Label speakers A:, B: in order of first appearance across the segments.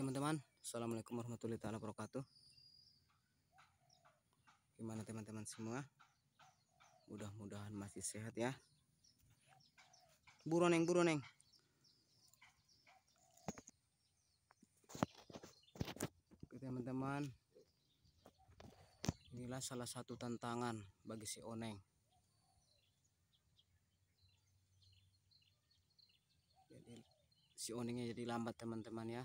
A: teman-teman Assalamualaikum warahmatullahi wabarakatuh Gimana teman-teman semua Mudah-mudahan masih sehat ya Buroneng buroneng teman-teman Inilah salah satu tantangan bagi si oneng Jadi si onengnya jadi lambat teman-teman ya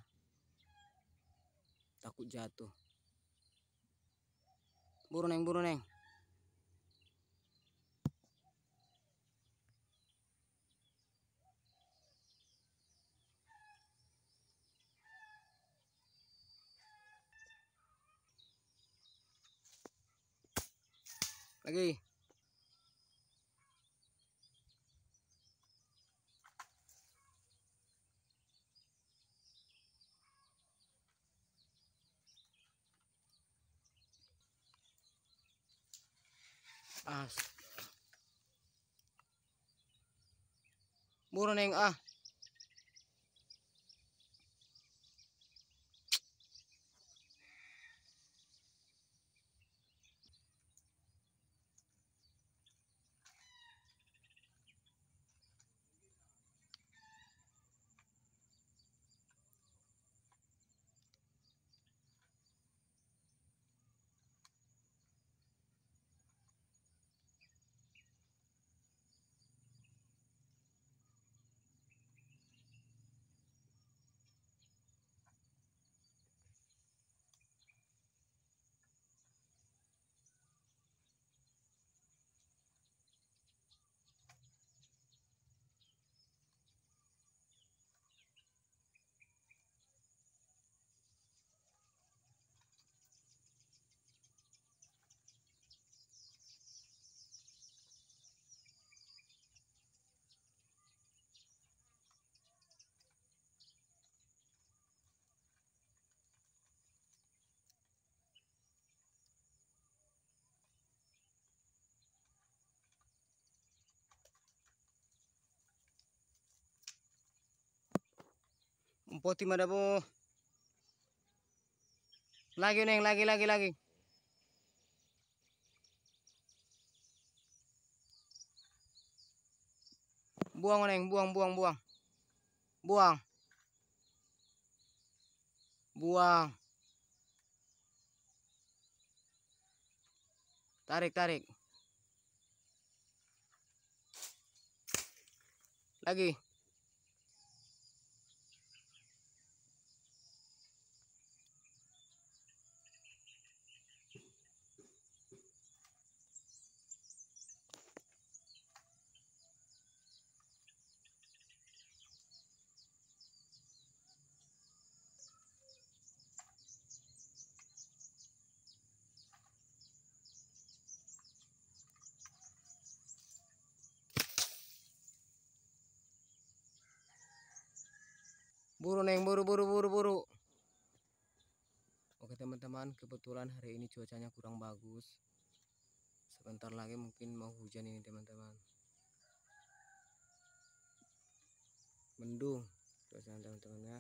A: takut jatuh buru neng buru neng lagi Muro neng ah. पोतीमध्ये bu lagi neng lagi lagi lagi buang neng buang buang buang buang buang tarik tarik lagi Buru neng, buru, buru, buru, buru. Oke teman-teman, kebetulan hari ini cuacanya kurang bagus. Sebentar lagi mungkin mau hujan ini teman-teman. Mendung cuacanya teman-teman ya.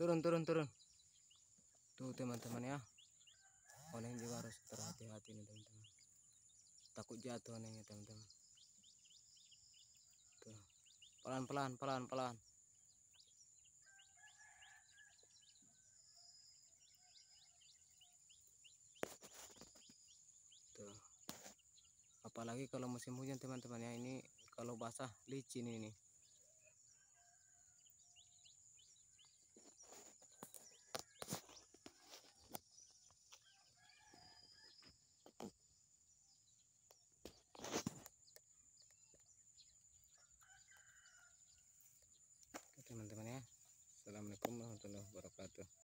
A: turun turun turun tuh teman-teman ya oneng juga harus berhati-hati nih teman-teman takut jatuh ya teman-teman tuh pelan-pelan pelan-pelan tuh apalagi kalau musim hujan teman-teman ya ini kalau basah licin ini